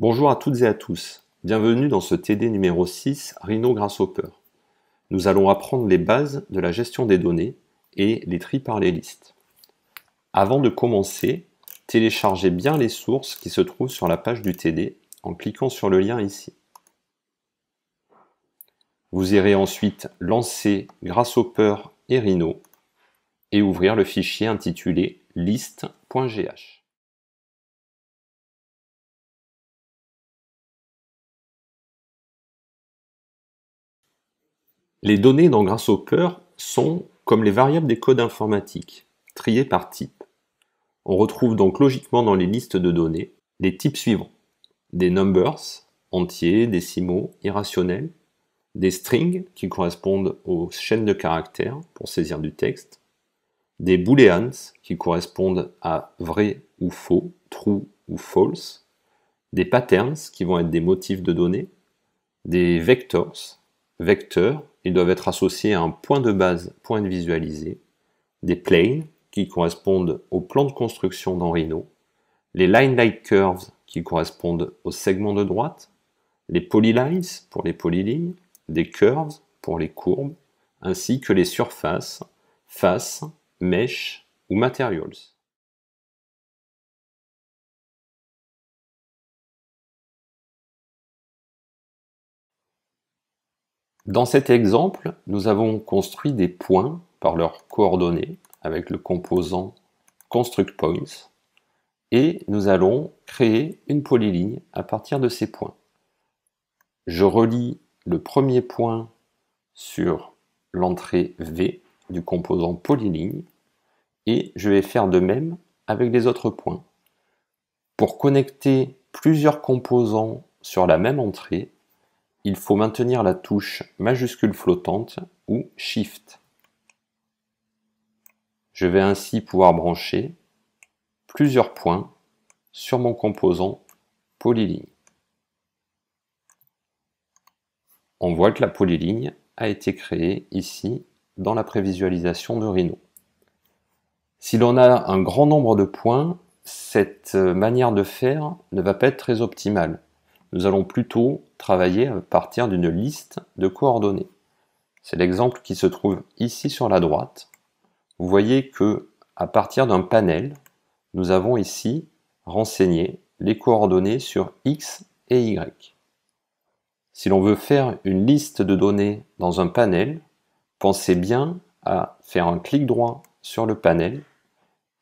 Bonjour à toutes et à tous. Bienvenue dans ce TD numéro 6 Rhino Grasshopper. Nous allons apprendre les bases de la gestion des données et les tri par les listes. Avant de commencer, téléchargez bien les sources qui se trouvent sur la page du TD en cliquant sur le lien ici. Vous irez ensuite lancer Grasshopper et Rhino et ouvrir le fichier intitulé liste.gh. Les données dans Grâce sont, comme les variables des codes informatiques, triées par type. On retrouve donc logiquement dans les listes de données les types suivants. Des numbers, entiers, décimaux, irrationnels, des strings qui correspondent aux chaînes de caractères pour saisir du texte, des booleans qui correspondent à vrai ou faux, true ou false, des patterns qui vont être des motifs de données, des vectors, vecteurs ils doivent être associés à un point de base, point de visualisé, des planes qui correspondent au plan de construction dans Rhino, les line-like curves qui correspondent aux segments de droite, les polylines pour les polylignes, des curves pour les courbes, ainsi que les surfaces, faces, mèches ou materials. Dans cet exemple, nous avons construit des points par leurs coordonnées avec le composant construct points et nous allons créer une polyligne à partir de ces points. Je relie le premier point sur l'entrée V du composant polyligne et je vais faire de même avec les autres points. Pour connecter plusieurs composants sur la même entrée, il faut maintenir la touche majuscule flottante ou Shift. Je vais ainsi pouvoir brancher plusieurs points sur mon composant polyligne. On voit que la polyligne a été créée ici dans la prévisualisation de Rhino. Si l'on a un grand nombre de points, cette euh, manière de faire ne va pas être très optimale nous allons plutôt travailler à partir d'une liste de coordonnées. C'est l'exemple qui se trouve ici sur la droite. Vous voyez que à partir d'un panel, nous avons ici renseigné les coordonnées sur x et y. Si l'on veut faire une liste de données dans un panel, pensez bien à faire un clic droit sur le panel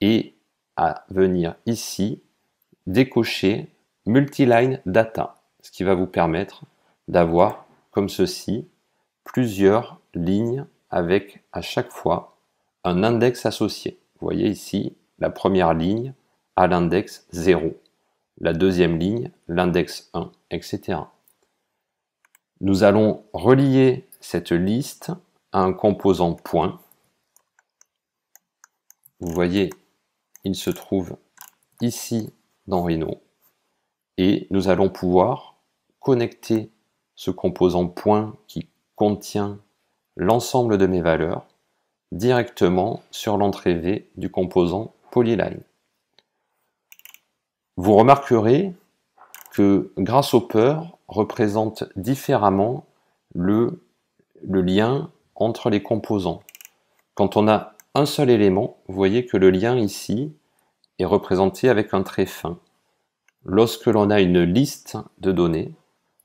et à venir ici décocher Multiline Data, ce qui va vous permettre d'avoir comme ceci plusieurs lignes avec à chaque fois un index associé. Vous voyez ici la première ligne à l'index 0, la deuxième ligne l'index 1, etc. Nous allons relier cette liste à un composant point. Vous voyez, il se trouve ici dans Rhino et nous allons pouvoir connecter ce composant point qui contient l'ensemble de mes valeurs directement sur l'entrée V du composant polyline. Vous remarquerez que Grasshopper représente différemment le, le lien entre les composants. Quand on a un seul élément, vous voyez que le lien ici est représenté avec un trait fin. Lorsque l'on a une liste de données,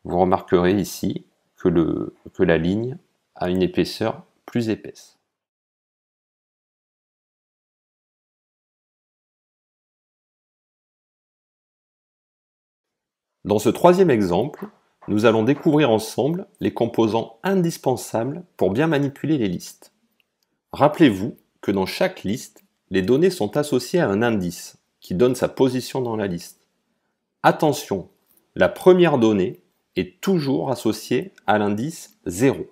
vous remarquerez ici que, la ligne a une épaisseur plus épaisse. Dans ce troisième exemple, nous allons découvrir ensemble les composants indispensables pour bien manipuler les listes. Rappelez-vous que dans chaque liste, les données sont associées à un indice qui donne sa position dans la liste. Attention, la première donnée est toujours associée à l'indice 0.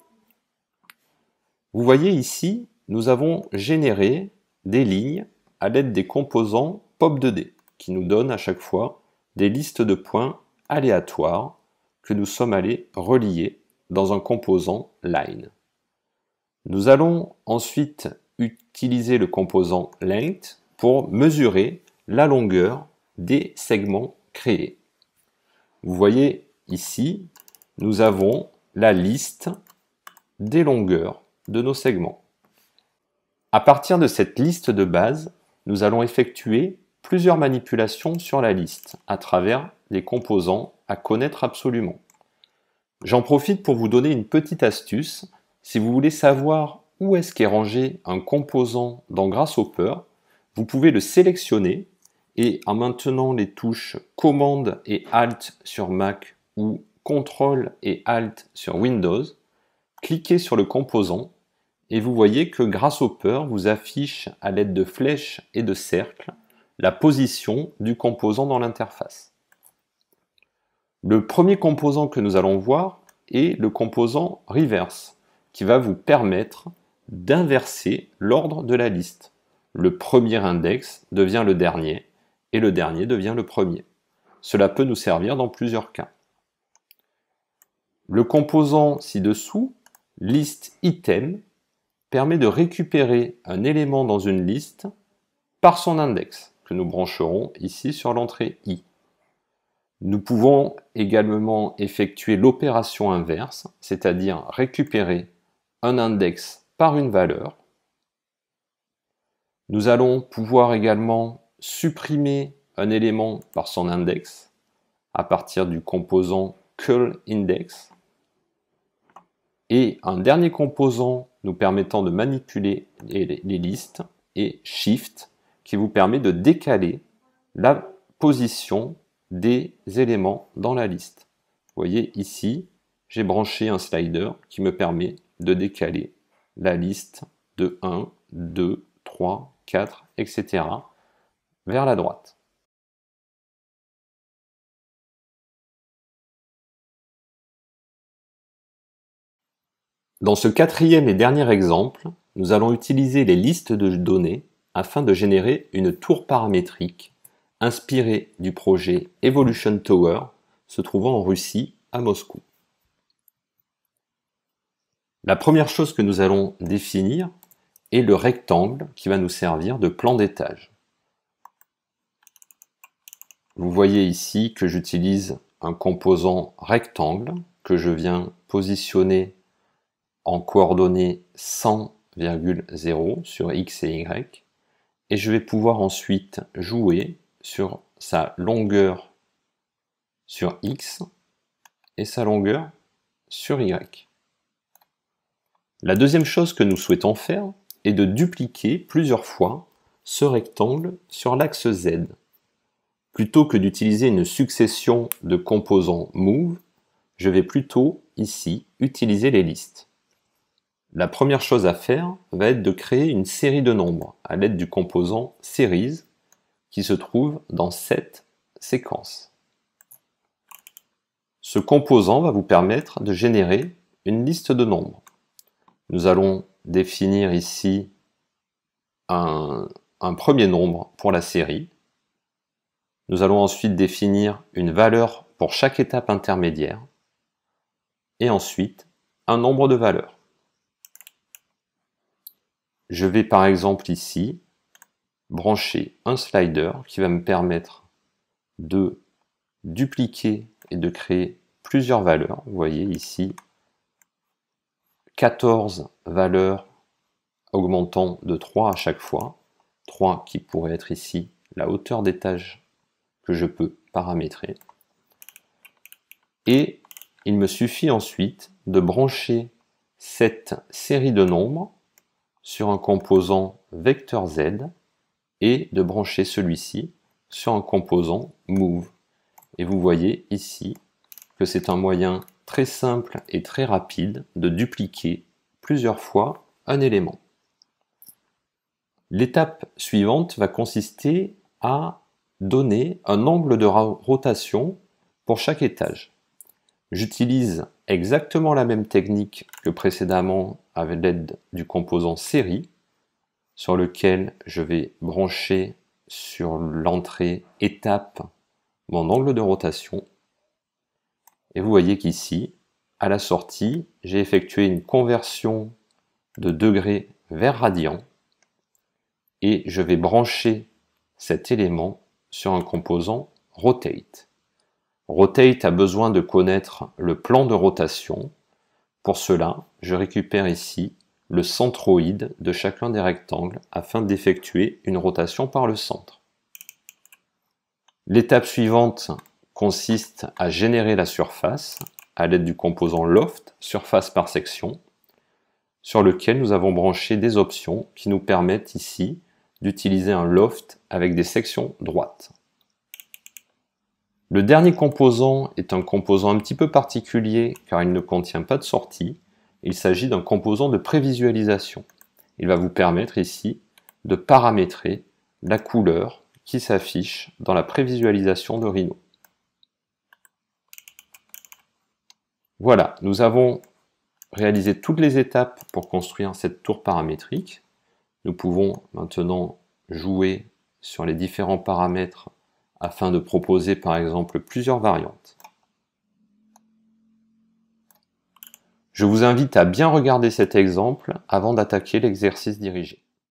Vous voyez ici, nous avons généré des lignes à l'aide des composants POP2D qui nous donnent à chaque fois des listes de points aléatoires que nous sommes allés relier dans un composant line. Nous allons ensuite utiliser le composant length pour mesurer la longueur des segments vous voyez ici, nous avons la liste des longueurs de nos segments. À partir de cette liste de base, nous allons effectuer plusieurs manipulations sur la liste à travers les composants à connaître absolument. J'en profite pour vous donner une petite astuce. Si vous voulez savoir où est-ce qu'est rangé un composant dans Grasshopper, vous pouvez le sélectionner et en maintenant les touches Commande et Alt sur Mac ou Ctrl et Alt sur Windows, cliquez sur le composant et vous voyez que Grasshopper vous affiche à l'aide de flèches et de cercles la position du composant dans l'interface. Le premier composant que nous allons voir est le composant Reverse, qui va vous permettre d'inverser l'ordre de la liste. Le premier index devient le dernier, et le dernier devient le premier. Cela peut nous servir dans plusieurs cas. Le composant ci-dessous, liste item, permet de récupérer un élément dans une liste par son index, que nous brancherons ici sur l'entrée i. Nous pouvons également effectuer l'opération inverse, c'est-à-dire récupérer un index par une valeur. Nous allons pouvoir également supprimer un élément par son index à partir du composant curl index. Et un dernier composant nous permettant de manipuler les, listes est shift qui vous permet de décaler la position des éléments dans la liste. Vous voyez ici, j'ai branché un slider qui me permet de décaler la liste de 1, 2, 3, 4, etc vers la droite Dans ce quatrième et dernier exemple, nous allons utiliser les listes de données afin de générer une tour paramétrique inspirée du projet Evolution Tower se trouvant en Russie, à Moscou. La première chose que nous allons définir est le rectangle qui va nous servir de plan d'étage. Vous voyez ici que j'utilise un composant rectangle que je viens positionner en coordonnées 100,0 sur x et y et je vais pouvoir ensuite jouer sur sa longueur sur x et sa longueur sur y. La deuxième chose que nous souhaitons faire est de dupliquer plusieurs fois ce rectangle sur l'axe z. Plutôt que d'utiliser une succession de composants move, je vais plutôt, ici, utiliser les listes. La première chose à faire va être de créer une série de nombres à l'aide du composant series qui se trouve dans cette séquence. Ce composant va vous permettre de générer une liste de nombres. Nous allons définir ici un, un premier nombre pour la série nous allons ensuite définir une valeur pour chaque étape intermédiaire et ensuite un nombre de valeurs. Je vais par exemple ici brancher un slider qui va me permettre de dupliquer et de créer plusieurs valeurs. Vous voyez ici 14 valeurs augmentant de 3 à chaque fois. 3 qui pourrait être ici la hauteur d'étage que je peux paramétrer. Et il me suffit ensuite de brancher cette série de nombres sur un composant vecteur z et de brancher celui-ci sur un composant move. Et vous voyez ici que c'est un moyen très simple et très rapide de dupliquer plusieurs fois un élément. L'étape suivante va consister à donner un angle de rotation pour chaque étage. J'utilise exactement la même technique que précédemment avec l'aide du composant série sur lequel je vais brancher sur l'entrée étape mon angle de rotation. Et vous voyez qu'ici, à la sortie, j'ai effectué une conversion de degrés vers radian et je vais brancher cet élément sur un composant rotate. Rotate a besoin de connaître le plan de rotation. Pour cela, je récupère ici le centroïde de chacun des rectangles afin d'effectuer une rotation par le centre. L'étape suivante consiste à générer la surface à l'aide du composant loft, surface par section, sur lequel nous avons branché des options qui nous permettent ici d'utiliser un loft avec des sections droites. Le dernier composant est un composant un petit peu particulier car il ne contient pas de sortie. Il s'agit d'un composant de prévisualisation. Il va vous permettre ici de paramétrer la couleur qui s'affiche dans la prévisualisation de Rhino. Voilà, nous avons réalisé toutes les étapes pour construire cette tour paramétrique. Nous pouvons maintenant jouer sur les différents paramètres afin de proposer par exemple plusieurs variantes. Je vous invite à bien regarder cet exemple avant d'attaquer l'exercice dirigé.